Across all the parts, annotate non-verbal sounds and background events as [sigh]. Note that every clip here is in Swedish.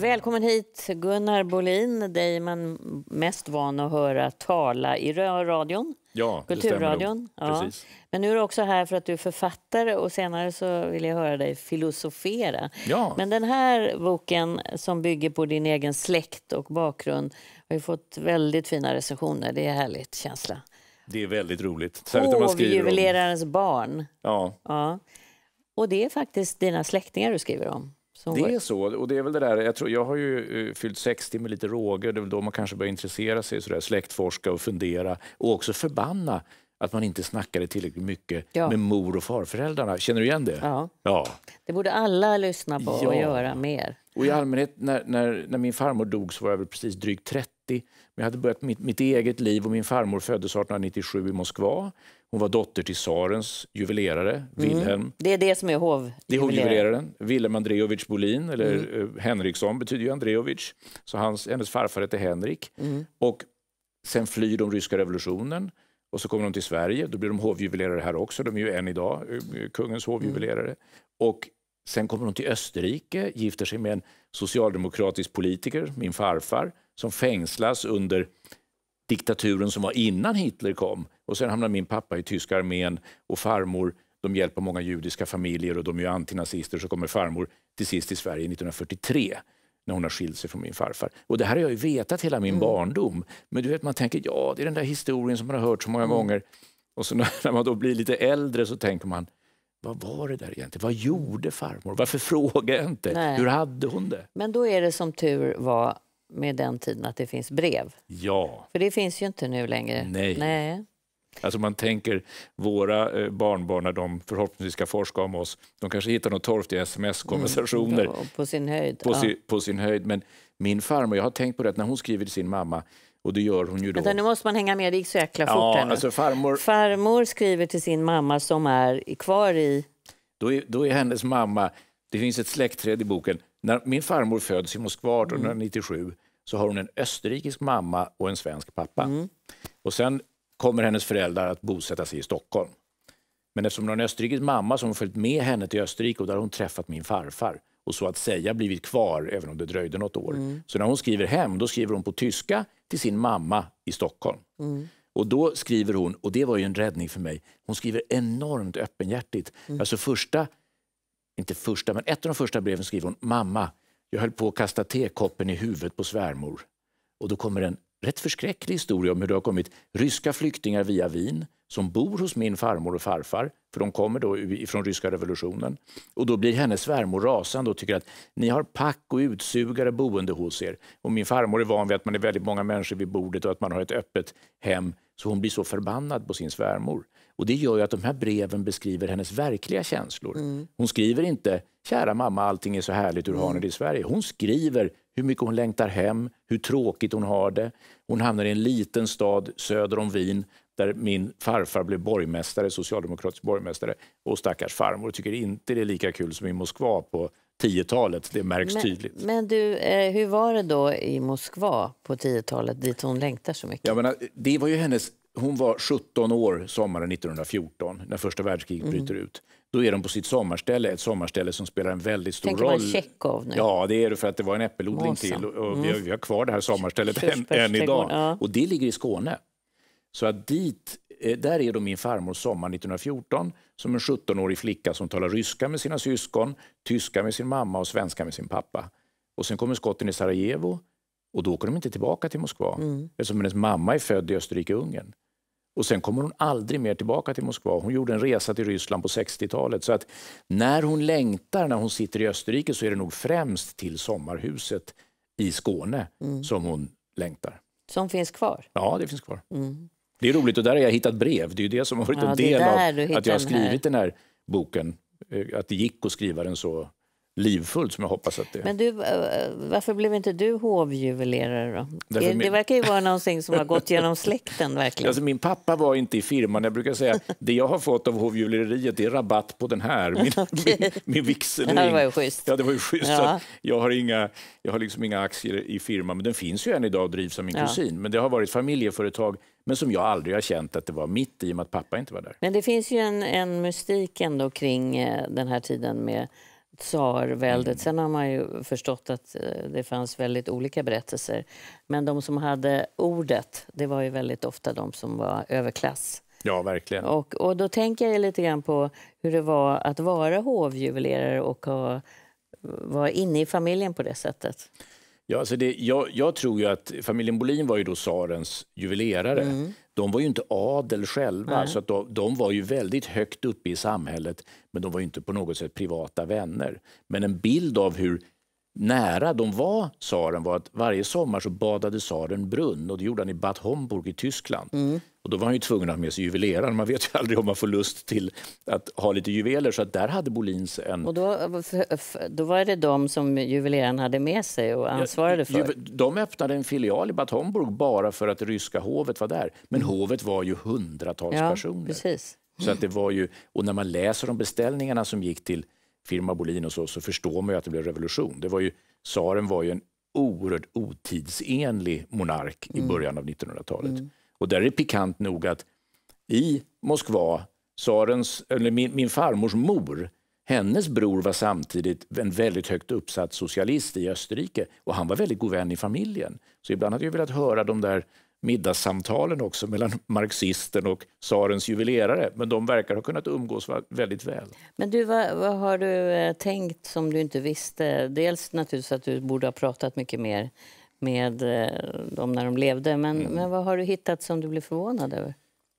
Välkommen hit, Gunnar Bolin, dig man mest van att höra tala i radion. Ja, Kulturradion. Ja. Precis. Men nu är du också här för att du är författare och senare så vill jag höra dig filosofera. Ja. Men den här boken som bygger på din egen släkt och bakgrund har ju fått väldigt fina recensioner. Det är härligt känsla. Det är väldigt roligt. Hovjuvelerarens om... barn. Ja. ja. Och det är faktiskt dina släktingar du skriver om. Som det är så. och det är väl det där, jag, tror, jag har ju eh, fyllt 60 med lite råge, det är väl då man kanske börjar intressera sig, sådär, släktforska och fundera och också förbanna att man inte snackade tillräckligt mycket ja. med mor och farföräldrarna. Känner du igen det? Ja. ja. Det borde alla lyssna på ja. och göra mer. Och i allmänhet, när, när, när min farmor dog så var jag väl precis drygt 30 90. Men jag hade börjat mitt, mitt, eget liv och min farmor föddes 1897 i Moskva. Hon var dotter till tsarens juvelerare, mm. Wilhelm. Mm. Det är det som är hov Det är hovjuveleraren. Wilhelm Andreevich Bolin, eller mm. Eh, Henriksson betyder ju Andreevich. Så hans, hennes farfar hette Henrik. Mm. Och sen flyr de ryska revolutionen. Och så kommer de till Sverige, då blir de hovjuvelerare här också. De är ju än idag eh, kungens mm. hovjuvelerare. Mm. Och sen kommer de till Österrike, gifter sig med en socialdemokratisk politiker, min farfar, som fängslas under diktaturen som var innan Hitler kom. Och sen hamnar min pappa i tyska armén och farmor de hjälper många judiska familjer och de är ju antinazister. Så kommer farmor till sist till Sverige 1943 när hon har skilt sig från min farfar. Och Det här har jag ju vetat hela min mm. barndom. Men du vet, man tänker ja, det är den där historien som man har hört så många mm. gånger. Och så [laughs] när man då blir lite äldre så tänker man, vad var det där egentligen? Vad gjorde farmor? Varför frågade jag inte? Nej. Hur hade hon det? Men då är det som tur var med den tiden att det finns brev. Ja. För det finns ju inte nu längre. Nej. Nej. Alltså man tänker, våra eh, barnbarn, när de förhoppningsvis ska forska om oss, de kanske hittar något torftigt sms-konversationer. Mm, på sin höjd. På, ja. si, på, sin höjd. Men min farmor, jag har tänkt på det, när hon skriver till sin mamma, och det gör hon ju då. Vänta, nu måste man hänga med, det gick så jäkla fort. Ja, alltså farmor... farmor skriver till sin mamma som är kvar i... Då är, då är hennes mamma, det finns ett släktträd i boken, när min farmor föds i Moskva 1897 mm. så har hon en österrikisk mamma och en svensk pappa. Mm. Och Sen kommer hennes föräldrar att bosätta sig i Stockholm. Men eftersom hon har en österrikisk mamma som har följt med henne till Österrike och där har hon träffat min farfar och så att säga blivit kvar även om det dröjde något år. Mm. Så när hon skriver hem då skriver hon på tyska till sin mamma i Stockholm. Mm. Och då skriver hon, och det var ju en räddning för mig, hon skriver enormt öppenhjärtigt. Mm. Alltså första inte första, men ett av de första breven skriver hon, mamma, jag höll på att kasta tekoppen i huvudet på svärmor. Och då kommer en rätt förskräcklig historia om hur det har kommit ryska flyktingar via Wien som bor hos min farmor och farfar för de kommer då från ryska revolutionen. Och då blir hennes svärmor rasande och tycker att ni har pack och utsugare boende hos er. Och min farmor är van vid att man är väldigt många människor vid bordet och att man har ett öppet hem, så hon blir så förbannad på sin svärmor. Och Det gör att de här breven beskriver hennes verkliga känslor. Mm. Hon skriver inte “kära mamma, allting är så härligt, hur har ni mm. det i Sverige?” Hon skriver hur mycket hon längtar hem, hur tråkigt hon har det. Hon hamnar i en liten stad söder om Wien där min farfar blev borgmästare, socialdemokratisk borgmästare och stackars farmor tycker inte det är lika kul som i Moskva på 10-talet. Det märks men, tydligt. Men du, eh, hur var det då i Moskva på 10-talet dit hon längtar så mycket? Jag menar, det var ju hennes, hon var 17 år sommaren 1914 när första världskriget mm. bryter ut. Då är de på sitt sommarställe, ett sommarställe som spelar en väldigt stor Tänker roll. Tänker man Tjechov nu? Ja, det är det för att det var en äppelodling Måsa. till och, mm. vi, har, mm. vi, har, kvar det här sommarstället än, än idag. Ja. Och det ligger i Skåne. Så att dit, eh, där är då min farmor sommar 1914 som en 17-årig flicka som talar ryska med sina syskon, tyska med sin mamma och svenska med sin pappa. Och sen kommer skotten i Sarajevo och då åker de inte tillbaka till Moskva mm. eftersom hennes mamma är född i Österrike-Ungern. Och sen kommer hon aldrig mer tillbaka till Moskva. Hon gjorde en resa till Ryssland på 60-talet. Så att när hon längtar när hon sitter i Österrike så är det nog främst till sommarhuset i Skåne mm. som hon längtar. Som finns kvar? Ja, det finns kvar. Mm. Det är roligt och där har jag hittat brev. Det är det som har varit ja, en del av att jag har skrivit den här boken. Eh, att det gick att skriva den så livfullt som jag hoppas att det är. Men du, eh, varför blev inte du hovjuvelerare då? det, min... verkar ju vara någonting som har gått genom släkten verkligen. Alltså, min pappa var inte i firman. Jag brukar säga det jag har fått av hovjuveleriet är rabatt på den här, min, [laughs] okay. min, min vigselring. Det var ju schysst. Ja, det var ju schysst. Ja. Jag, har inga, jag har liksom inga aktier i firman, men den finns ju än idag och drivs av min ja. kusin. Men det har varit familjeföretag men som jag aldrig har känt att det var mitt i och med att pappa inte var där. Men det finns ju en, en mystik ändå kring eh, den här tiden med tsarväldet. Mm. Sen har man ju förstått att eh, det fanns väldigt olika berättelser. Men de som hade ordet, det var ju väldigt ofta de som var överklass. Ja, verkligen. Och, och då tänker jag lite grann på hur det var att vara hovjuvelerare och ha, vara inne i familjen på det sättet. Ja, alltså det, jag, jag, tror ju att familjen Bolin var ju då tsarens juvelerare. Mm de var ju inte adel själva, Nej. så att de, de, var ju väldigt högt uppe i samhället men de var inte på något sätt privata vänner. Men en bild av hur nära de var tsaren var att varje sommar så badade tsaren brunn och det gjorde han i Bad Homburg i Tyskland. Mm. Och då var han ju tvungen att ha med sig juveleraren. Man vet ju aldrig om man får lust till att ha lite juveler. Så att där hade Bolins en... Och då, då var det de som juveleraren hade med sig och ansvarade för? de öppnade en filial i Bad Homburg bara för att ryska hovet var där. Men mm. hovet var ju hundratals ja, personer. Precis. Så att det var ju, och när man läser om beställningarna som gick till firma Bolin och så, så förstår man ju att det blev revolution. Det var ju, tsaren var ju en oerhört otidsenlig monark i mm. början av 1900-talet. Mm. Och där är det pikant nog att i Moskva, tsarens, eller min, min farmors mor, hennes bror var samtidigt en väldigt högt uppsatt socialist i Österrike och han var väldigt god vän i familjen. Så ibland hade jag velat höra de där middagssamtalen också mellan [laughs] marxisten och tsarens juvelerare. Men de verkar ha kunnat umgås väldigt väl. Men du, vad, vad, har du eh, tänkt som du inte visste? Dels naturligtvis att du borde ha pratat mycket mer med eh, dem när de levde. Men, mm. men vad har du hittat som du blev förvånad över?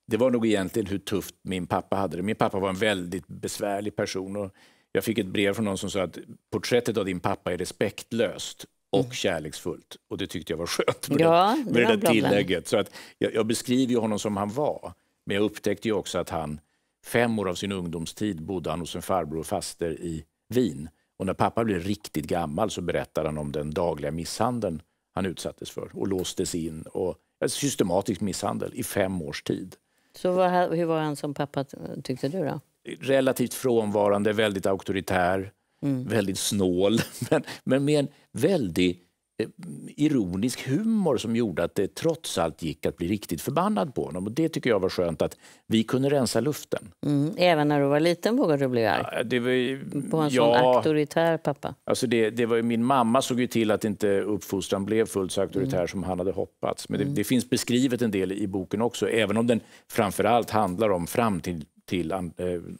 Det var nog egentligen hur tufft min pappa hade det. Min pappa var en väldigt besvärlig person. Och jag fick ett brev från någon som sa att porträttet av din pappa är respektlöst och mm. kärleksfullt. Och det tyckte jag var skönt med, ja, det, med det, det där tillägget. Så att jag, jag beskriver honom som han var, men jag upptäckte ju också att han fem år av sin ungdomstid bodde han hos en farbror och faster i Wien. Och när pappa blev riktigt gammal så berättade han om den dagliga misshandeln han utsattes för och låstes in. Och systematisk misshandel i fem års tid. Så vad, hur var han som pappa tyckte du då? Relativt frånvarande, väldigt auktoritär Mm. Väldigt snål, [laughs] men, men med en väldigt eh, ironisk humor som gjorde att det trots allt gick att bli riktigt förbannad på honom. Och Det tycker jag var skönt att vi kunde rensa luften. Mm. Även när du var liten vågade du bli arg? Ja, det var ju, på en ja, sån auktoritär pappa? Alltså det, det var ju, min mamma såg ju till att inte uppfostran blev fullt så auktoritär mm. som han hade hoppats. Men det, mm. det, finns beskrivet en del i boken också, även om den framför allt handlar om fram till till eh,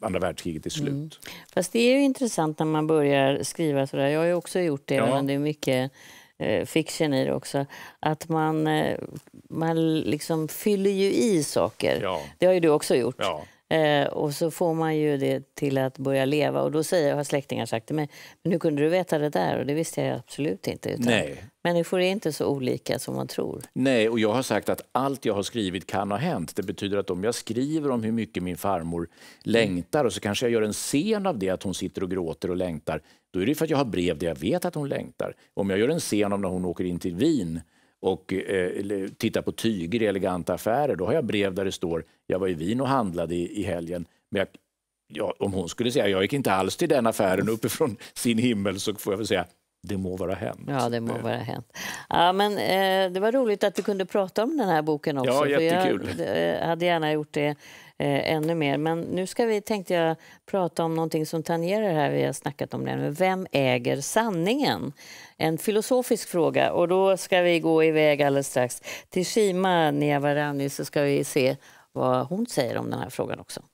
andra världskriget är slut. Mm. Fast det är ju intressant när man börjar skriva sådär. Jag har också gjort det, ja. men det är mycket eh, fiction i det också, att man, eh, man liksom fyller ju i saker. Ja. Det har ju du också gjort. Ja. Eh, och så får man ju det till att börja leva. Och då säger, har släktingar sagt till mig, men hur kunde du veta det där? Och det visste jag absolut inte. Utan Nej. Människor är inte så olika som man tror. Nej, och jag har sagt att allt jag har skrivit kan ha hänt. Det betyder att om jag skriver om hur mycket min farmor längtar och så kanske jag gör en scen av det, att hon sitter och gråter och längtar, då är det för att jag har brev där jag vet att hon längtar. Om jag gör en scen om när hon åker in till Wien och eh, tittar på tyger i eleganta affärer, då har jag brev där det står jag var i Wien och handlade i, i helgen, men jag, ja, om hon skulle säga jag gick inte alls till den affären uppifrån sin himmel så får jag väl säga det må vara hänt. Ja, det må vara hänt. Ja, men, eh, det var roligt att vi kunde prata om den här boken också. Ja, jättekul. Jag eh, hade gärna gjort det eh, ännu mer. Men nu ska vi, tänkte jag prata om någonting som tangerar det här vi har snackat om nu. Vem äger sanningen? En filosofisk fråga. Och då ska vi gå iväg alldeles strax till Shima Niavarani så ska vi se vad hon säger om den här frågan också.